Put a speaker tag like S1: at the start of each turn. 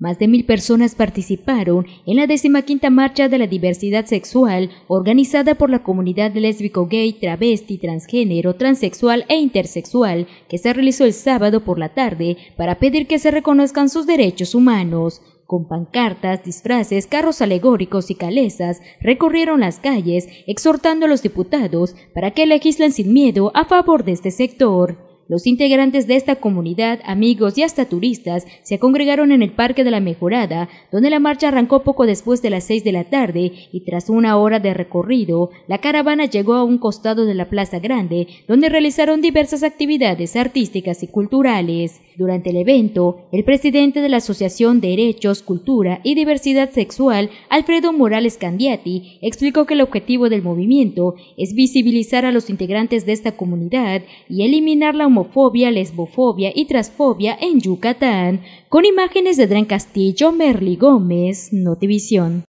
S1: Más de mil personas participaron en la quinta marcha de la diversidad sexual organizada por la comunidad lésbico, gay, travesti, transgénero, transexual e intersexual que se realizó el sábado por la tarde para pedir que se reconozcan sus derechos humanos. Con pancartas, disfraces, carros alegóricos y calesas, recorrieron las calles exhortando a los diputados para que legislen sin miedo a favor de este sector. Los integrantes de esta comunidad, amigos y hasta turistas se congregaron en el Parque de la Mejorada, donde la marcha arrancó poco después de las seis de la tarde y tras una hora de recorrido, la caravana llegó a un costado de la Plaza Grande, donde realizaron diversas actividades artísticas y culturales. Durante el evento, el presidente de la Asociación de Derechos, Cultura y Diversidad Sexual, Alfredo Morales Candiati, explicó que el objetivo del movimiento es visibilizar a los integrantes de esta comunidad y eliminar la homofobia homofobia, lesbofobia y transfobia en Yucatán, con imágenes de Dran Castillo, Merly Gómez, Notivisión.